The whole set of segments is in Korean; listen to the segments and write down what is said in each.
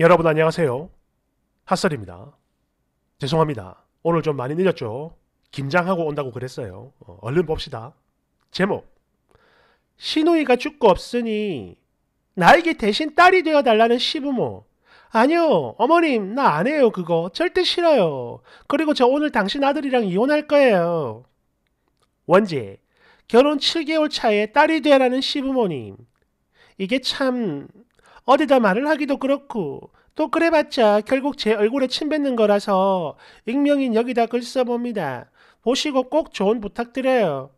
여러분 안녕하세요. 핫설입니다. 죄송합니다. 오늘 좀 많이 늦었죠? 긴장하고 온다고 그랬어요. 어, 얼른 봅시다. 제목 시누이가 죽고 없으니 나에게 대신 딸이 되어달라는 시부모 아니요 어머님 나 안 해요 그거 절대 싫어요. 그리고 저 오늘 당신 아들이랑 이혼할 거예요. 원제 결혼 7개월 차에 딸이 되라는 시부모님 이게 참 어디다 말을 하기도 그렇고 또 그래봤자 결국 제 얼굴에 침 뱉는 거라서 익명인 여기다 글 써봅니다. 보시고 꼭 조언 부탁드려요.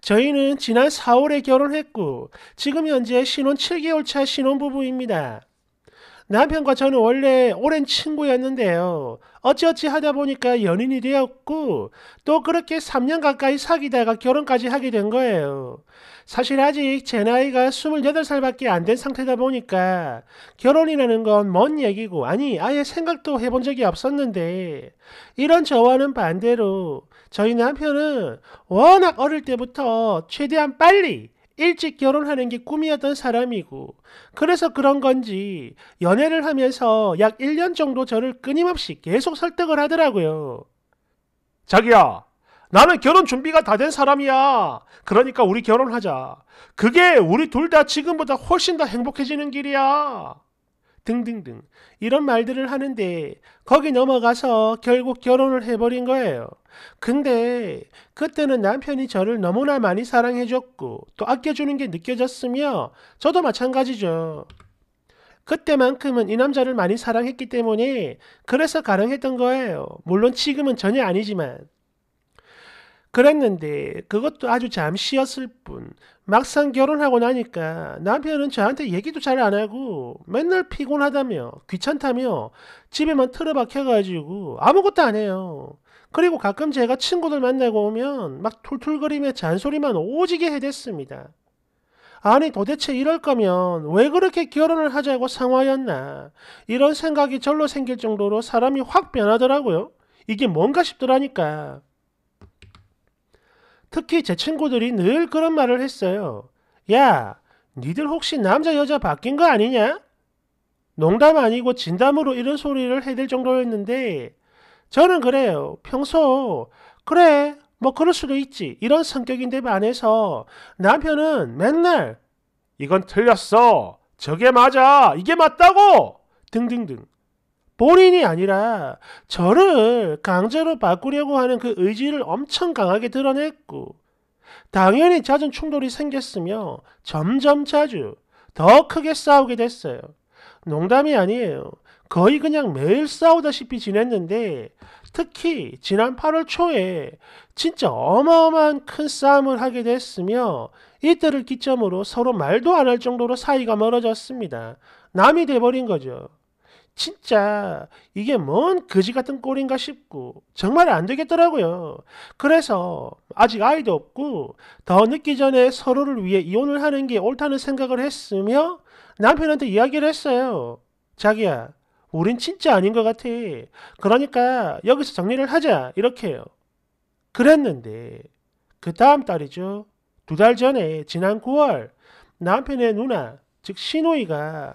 저희는 지난 4월에 결혼했고 지금 현재 신혼 7개월 차 신혼부부입니다. 남편과 저는 원래 오랜 친구였는데요. 어찌어찌 하다 보니까 연인이 되었고, 또 그렇게 3년 가까이 사귀다가 결혼까지 하게 된 거예요. 사실 아직 제 나이가 28살밖에 안 된 상태다 보니까, 결혼이라는 건 먼 얘기고, 아니, 아예 생각도 해본 적이 없었는데, 이런 저와는 반대로, 저희 남편은 워낙 어릴 때부터 최대한 빨리, 일찍 결혼하는 게 꿈이었던 사람이고, 그래서 그런 건지 연애를 하면서 약 1년 정도 저를 끊임없이 계속 설득을 하더라고요. 자기야, 나는 결혼 준비가 다 된 사람이야. 그러니까 우리 결혼하자. 그게 우리 둘 다 지금보다 훨씬 더 행복해지는 길이야. 등등등 이런 말들을 하는데 거기 넘어가서 결국 결혼을 해버린 거예요. 근데 그때는 남편이 저를 너무나 많이 사랑해줬고 또 아껴주는 게 느껴졌으며 저도 마찬가지죠. 그때만큼은 이 남자를 많이 사랑했기 때문에 그래서 가능했던 거예요. 물론 지금은 전혀 아니지만. 그랬는데 그것도 아주 잠시였을 뿐 막상 결혼하고 나니까 남편은 저한테 얘기도 잘 안 하고 맨날 피곤하다며 귀찮다며 집에만 틀어박혀가지고 아무것도 안 해요. 그리고 가끔 제가 친구들 만나고 오면 막 툴툴거리며 잔소리만 오지게 해댔습니다. 아니 도대체 이럴 거면 왜 그렇게 결혼을 하자고 상화였나 이런 생각이 절로 생길 정도로 사람이 확 변하더라고요. 이게 뭔가 싶더라니까. 특히 제 친구들이 늘 그런 말을 했어요. 야, 니들 혹시 남자 여자 바뀐 거 아니냐? 농담 아니고 진담으로 이런 소리를 해댈 정도였는데 저는 그래요. 평소 그래 뭐 그럴 수도 있지 이런 성격인데 반해서 남편은 맨날 이건 틀렸어 저게 맞아 이게 맞다고 등등등 본인이 아니라 저를 강제로 바꾸려고 하는 그 의지를 엄청 강하게 드러냈고 당연히 잦은 충돌이 생겼으며 점점 자주 더 크게 싸우게 됐어요. 농담이 아니에요. 거의 그냥 매일 싸우다시피 지냈는데 특히 지난 8월 초에 진짜 어마어마한 큰 싸움을 하게 됐으며 이때를 기점으로 서로 말도 안 할 정도로 사이가 멀어졌습니다. 남이 돼버린 거죠. 진짜 이게 뭔 거지 같은 꼴인가 싶고 정말 안 되겠더라고요. 그래서 아직 아이도 없고 더 늦기 전에 서로를 위해 이혼을 하는 게 옳다는 생각을 했으며 남편한테 이야기를 했어요. 자기야, 우린 진짜 아닌 것 같아. 그러니까 여기서 정리를 하자. 이렇게요. 그랬는데 그 다음 달이죠. 두 달 전에 지난 9월 남편의 누나 즉 시노이가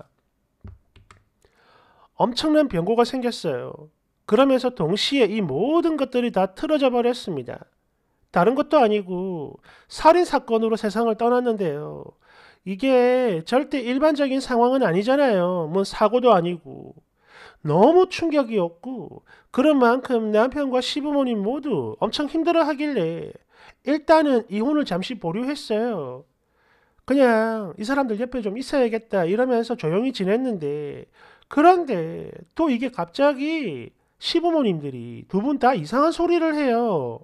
엄청난 변고가 생겼어요. 그러면서 동시에 이 모든 것들이 다 틀어져 버렸습니다. 다른 것도 아니고 살인 사건으로 세상을 떠났는데요. 이게 절대 일반적인 상황은 아니잖아요. 뭐 사고도 아니고 너무 충격이었고 그런 만큼 남편과 시부모님 모두 엄청 힘들어 하길래 일단은 이혼을 잠시 보류했어요. 그냥 이 사람들 옆에 좀 있어야겠다 이러면서 조용히 지냈는데 그런데 또 이게 갑자기 시부모님들이 두 분 다 이상한 소리를 해요.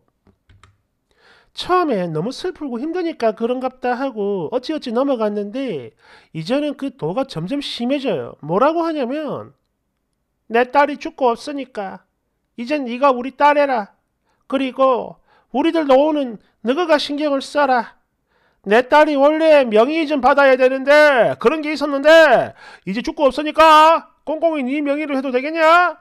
처음에 너무 슬프고 힘드니까 그런갑다 하고 어찌어찌 넘어갔는데 이제는 그 도가 점점 심해져요. 뭐라고 하냐면 내 딸이 죽고 없으니까 이젠 네가 우리 딸해라. 그리고 우리들 노후는 너가 신경을 써라. 내 딸이 원래 명의 좀 받아야 되는데 그런 게 있었는데 이제 죽고 없으니까 꼼꼼히 네 명의로 해도 되겠냐?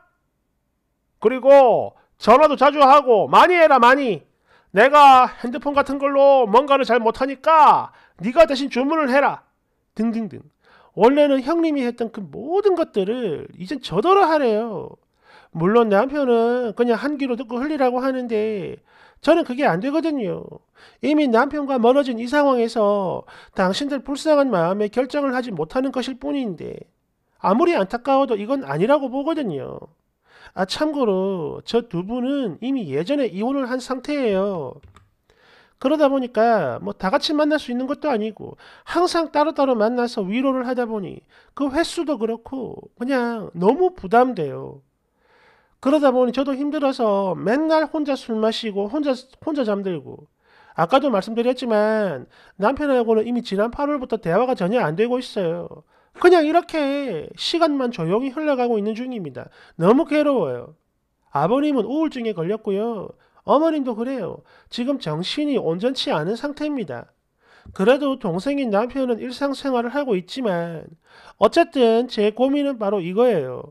그리고 전화도 자주 하고 많이 해라 많이. 내가 핸드폰 같은 걸로 뭔가를 잘 못하니까 네가 대신 주문을 해라. 등등등. 원래는 형님이 했던 그 모든 것들을 이젠 저더러 하래요. 물론 남편은 그냥 한 귀로 듣고 흘리라고 하는데 저는 그게 안 되거든요. 이미 남편과 멀어진 이 상황에서 당신들 불쌍한 마음에 결정을 하지 못하는 것일 뿐인데 아무리 안타까워도 이건 아니라고 보거든요. 아 참고로 저 두 분은 이미 예전에 이혼을 한 상태예요. 그러다 보니까 뭐 다 같이 만날 수 있는 것도 아니고 항상 따로따로 만나서 위로를 하다 보니 그 횟수도 그렇고 그냥 너무 부담돼요. 그러다 보니 저도 힘들어서 맨날 혼자 술 마시고 혼자 혼자 잠들고 아까도 말씀드렸지만 남편하고는 이미 지난 8월부터 대화가 전혀 안 되고 있어요. 그냥 이렇게 시간만 조용히 흘러가고 있는 중입니다. 너무 괴로워요. 아버님은 우울증에 걸렸고요. 어머님도 그래요. 지금 정신이 온전치 않은 상태입니다. 그래도 동생인 남편은 일상생활을 하고 있지만 어쨌든 제 고민은 바로 이거예요.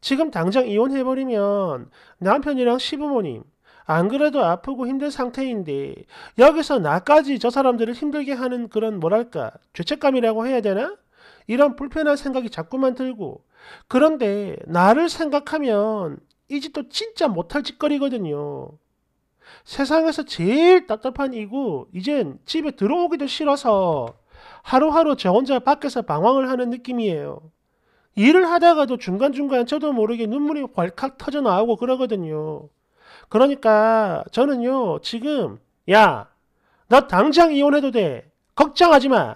지금 당장 이혼해버리면 남편이랑 시부모님 안 그래도 아프고 힘든 상태인데 여기서 나까지 저 사람들을 힘들게 하는 그런 뭐랄까 죄책감이라고 해야 되나? 이런 불편한 생각이 자꾸만 들고 그런데 나를 생각하면 이 짓도 진짜 못할 짓거리거든요. 세상에서 제일 답답한 이고 이젠 집에 들어오기도 싫어서 하루하루 저 혼자 밖에서 방황을 하는 느낌이에요. 일을 하다가도 중간중간 저도 모르게 눈물이 왈칵 터져 나오고 그러거든요. 그러니까 저는요, 지금, 야, 나 당장 이혼해도 돼. 걱정하지 마.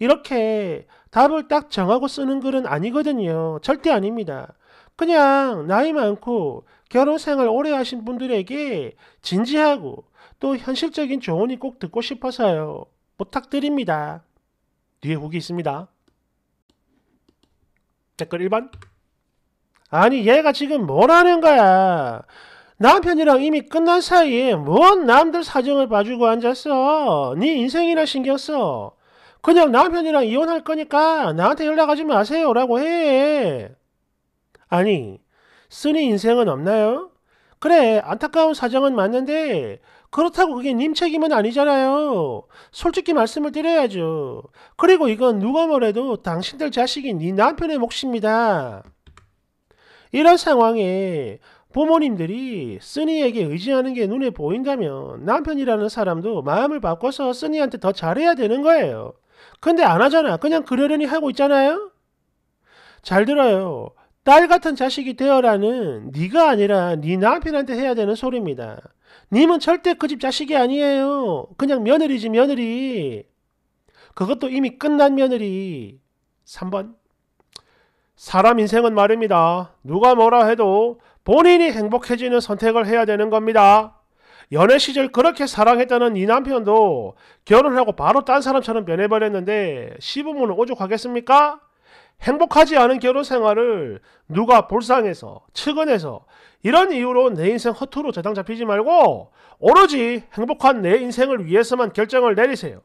이렇게 답을 딱 정하고 쓰는 글은 아니거든요. 절대 아닙니다. 그냥 나이 많고 결혼 생활 오래 하신 분들에게 진지하고 또 현실적인 조언이 꼭 듣고 싶어서요. 부탁드립니다. 뒤에 후기 있습니다. 댓글 1번 아니 얘가 지금 뭘하는 거야. 남편이랑 이미 끝난 사이에 뭔 남들 사정을 봐주고 앉았어. 네 인생이나 신경 써. 그냥 남편이랑 이혼할 거니까 나한테 연락하지 마세요 라고 해. 아니, 쓰니 인생은 없나요? 그래, 안타까운 사정은 맞는데 그렇다고 그게 님 책임은 아니잖아요. 솔직히 말씀을 드려야죠. 그리고 이건 누가 뭐래도 당신들 자식인네 남편의 몫입니다. 이런 상황에 부모님들이 쓰니에게 의지하는 게 눈에 보인다면 남편이라는 사람도 마음을 바꿔서 쓰니한테 더 잘해야 되는 거예요. 근데 안 하잖아. 그냥 그러려니 하고 있잖아요. 잘 들어요. 딸 같은 자식이 되어라는 네가 아니라 네 남편한테 해야 되는 소리입니다. 님은 절대 그 집 자식이 아니에요. 그냥 며느리지 며느리. 그것도 이미 끝난 며느리. 3번. 사람 인생은 말입니다. 누가 뭐라 해도 본인이 행복해지는 선택을 해야 되는 겁니다. 연애 시절 그렇게 사랑했다는 이 남편도 결혼하고 바로 딴 사람처럼 변해버렸는데 시부모는 오죽하겠습니까? 행복하지 않은 결혼 생활을 누가 불쌍해서, 측은해서 이런 이유로 내 인생 허투루 저당 잡히지 말고 오로지 행복한 내 인생을 위해서만 결정을 내리세요.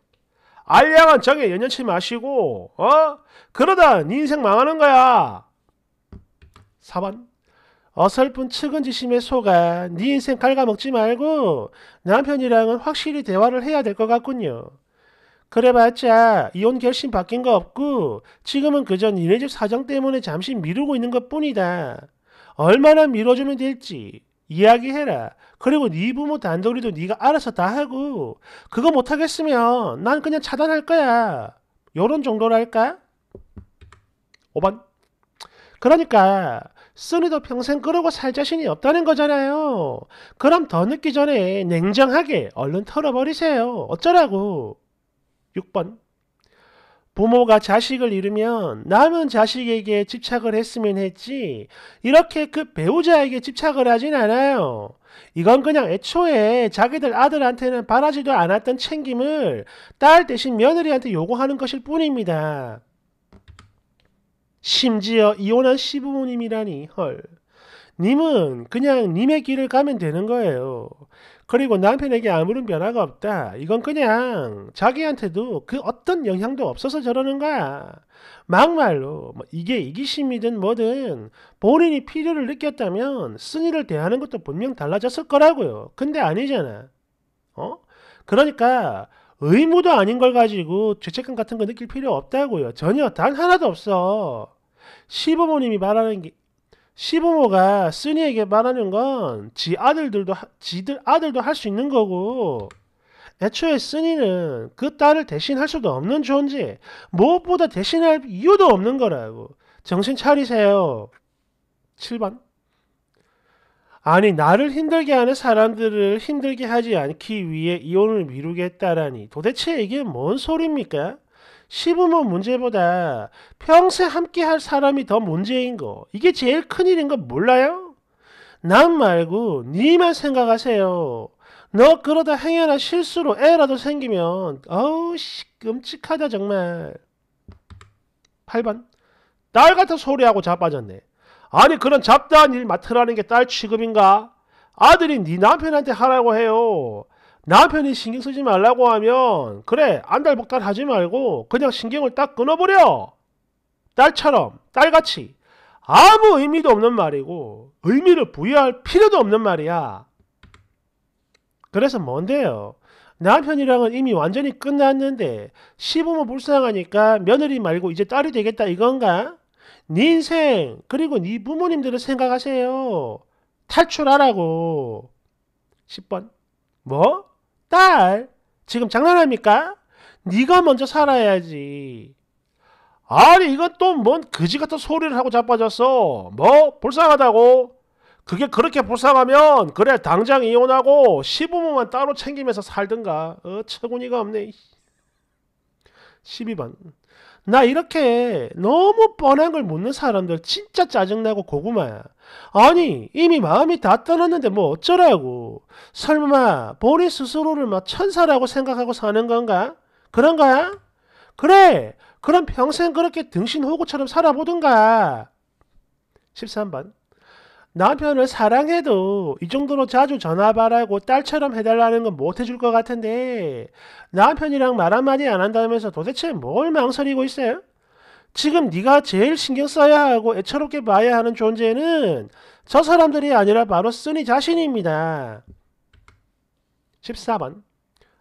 알량한 정에 연연치 마시고 어? 그러다 네 인생 망하는 거야. 4번 어설픈 측은지심에 속아 네 인생 갉아먹지 말고 남편이랑은 확실히 대화를 해야 될 것 같군요. 그래봤자 이혼 결심 바뀐 거 없고 지금은 그저 니네 집 사정 때문에 잠시 미루고 있는 것 뿐이다. 얼마나 미뤄주면 될지 이야기해라. 그리고 네 부모 단도리도 네가 알아서 다 하고 그거 못하겠으면 난 그냥 차단할 거야. 요런 정도랄까? 5번 그러니까 써니도 평생 그러고 살 자신이 없다는 거잖아요. 그럼 더 늦기 전에 냉정하게 얼른 털어버리세요. 어쩌라고. 6번. 부모가 자식을 잃으면 남은 자식에게 집착을 했으면 했지 이렇게 그 배우자에게 집착을 하진 않아요. 이건 그냥 애초에 자기들 아들한테는 바라지도 않았던 챙김을 딸 대신 며느리한테 요구하는 것일 뿐입니다. 심지어 이혼한 시부모님이라니 헐. 님은 그냥 님의 길을 가면 되는 거예요. 그리고 남편에게 아무런 변화가 없다. 이건 그냥 자기한테도 그 어떤 영향도 없어서 저러는 거야. 막말로 뭐 이게 이기심이든 뭐든 본인이 필요를 느꼈다면 순위를 대하는 것도 분명 달라졌을 거라고요. 근데 아니잖아. 어? 그러니까 의무도 아닌 걸 가지고 죄책감 같은 거 느낄 필요 없다고요. 전혀 단 하나도 없어. 시부모님이 말하는 게 시부모가 쓰니에게 말하는 건 지 아들들도 지들 아들도 할 수 있는 거고 애초에 쓰니는 그 딸을 대신할 수도 없는 존재 무엇보다 대신할 이유도 없는 거라고 정신 차리세요. 7번 아니 나를 힘들게 하는 사람들을 힘들게 하지 않기 위해 이혼을 미루겠다라니 도대체 이게 뭔 소리입니까? 씹으면 문제보다 평생 함께 할 사람이 더 문제인 거 이게 제일 큰일인 거 몰라요? 난 말고 니만 생각하세요. 너 그러다 행여나 실수로 애라도 생기면 어우 씨 끔찍하다 정말. 8번 딸 같은 소리하고 자빠졌네. 아니 그런 잡다한 일 맡으라는 게 딸 취급인가? 아들이 네 남편한테 하라고 해요. 남편이 신경 쓰지 말라고 하면 그래 안달복달 하지 말고 그냥 신경을 딱 끊어버려. 딸처럼 딸같이 아무 의미도 없는 말이고 의미를 부여할 필요도 없는 말이야. 그래서 뭔데요? 남편이랑은 이미 완전히 끝났는데 시부모 불쌍하니까 며느리 말고 이제 딸이 되겠다 이건가? 네 인생 그리고 네 부모님들을 생각하세요. 탈출하라고. 10번. 뭐? 딸? 지금 장난합니까? 네가 먼저 살아야지. 아니 이건 또뭔 그지 같은 소리를 하고 자빠졌어. 뭐? 불쌍하다고? 그게 그렇게 불쌍하면 그래 당장 이혼하고 시부모만 따로 챙기면서 살든가. 어처구니가 없네. 12번. 나 이렇게 너무 뻔한 걸 묻는 사람들 진짜 짜증나고 고구마야. 아니 이미 마음이 다 떠났는데 뭐 어쩌라고. 설마 본인 스스로를 막 천사라고 생각하고 사는 건가? 그런 거 그래 그럼 평생 그렇게 등신 호구처럼 살아보든가. 13번 남편을 사랑해도 이 정도로 자주 전화바라고 딸처럼 해달라는 건 못해줄 것 같은데 남편이랑 말 한마디 안 한다면서 도대체 뭘 망설이고 있어요? 지금 네가 제일 신경 써야 하고 애처롭게 봐야 하는 존재는 저 사람들이 아니라 바로 쓰니 자신입니다. 14번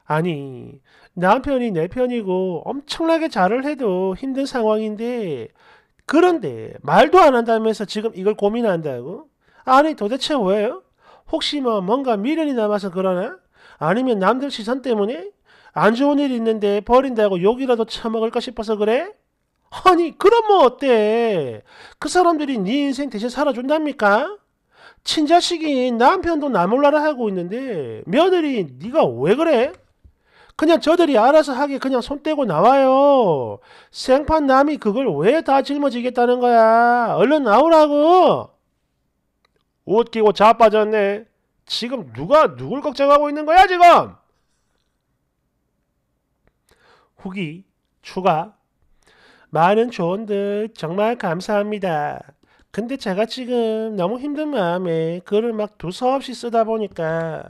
아니 남편이 내 편이고 엄청나게 잘을 해도 힘든 상황인데 그런데 말도 안 한다면서 지금 이걸 고민한다고? 아니 도대체 왜요? 혹시 뭐 뭔가 미련이 남아서 그러나? 아니면 남들 시선 때문에? 안 좋은 일이 있는데 버린다고 욕이라도 처먹을까 싶어서 그래? 아니 그럼 뭐 어때? 그 사람들이 네 인생 대신 살아준답니까? 친자식이 남편도 나몰라라 하고 있는데 며느리 네가 왜 그래? 그냥 저들이 알아서 하게 그냥 손 떼고 나와요. 생판 남이 그걸 왜 다 짊어지겠다는 거야. 얼른 나오라고. 웃기고 자빠졌네. 지금 누가 누굴 걱정하고 있는 거야 지금? 후기 추가 많은 조언들 정말 감사합니다. 근데 제가 지금 너무 힘든 마음에 글을 막 두서없이 쓰다 보니까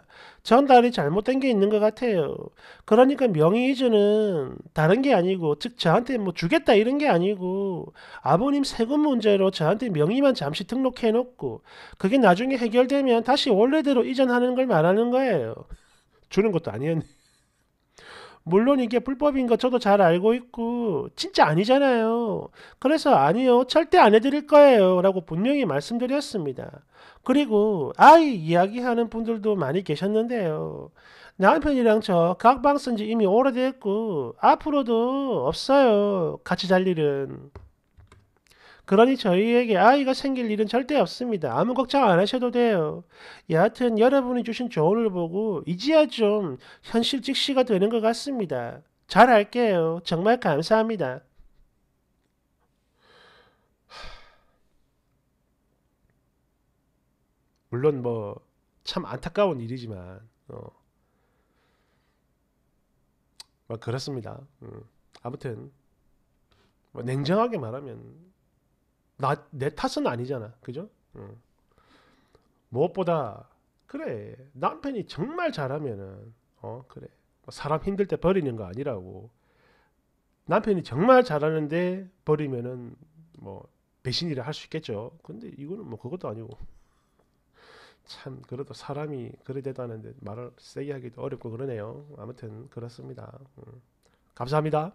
전달이 잘못된 게 있는 것 같아요. 그러니까 명의이전은 다른 게 아니고 즉 저한테 뭐 주겠다 이런 게 아니고 아버님 세금 문제로 저한테 명의만 잠시 등록해 놓고 그게 나중에 해결되면 다시 원래대로 이전하는 걸 말하는 거예요. 주는 것도 아니었네. 물론 이게 불법인 거 저도 잘 알고 있고 진짜 아니잖아요. 그래서 아니요 절대 안 해드릴 거예요 라고 분명히 말씀드렸습니다. 그리고 아이 이야기하는 분들도 많이 계셨는데요. 남편이랑 저 각방 쓴 지 이미 오래됐고 앞으로도 없어요. 같이 잘 일은. 그러니 저희에게 아이가 생길 일은 절대 없습니다. 아무 걱정 안 하셔도 돼요. 여하튼 여러분이 주신 조언을 보고 이제야 좀 현실 직시가 되는 것 같습니다. 잘 할게요. 정말 감사합니다. 물론 뭐 참 안타까운 일이지만 어. 뭐 그렇습니다. 음. 아무튼 뭐 냉정하게 말하면 나 내 탓은 아니잖아, 그죠? 음. 무엇보다 그래 남편이 정말 잘하면은 어 그래 뭐 사람 힘들 때 버리는 거 아니라고 남편이 정말 잘하는데 버리면은 뭐 배신이라 할 수 있겠죠. 근데 이거는 뭐 그것도 아니고. 참 그래도 사람이 그리 되다는데 말을 세게 하기도 어렵고 그러네요. 아무튼 그렇습니다. 음. 감사합니다.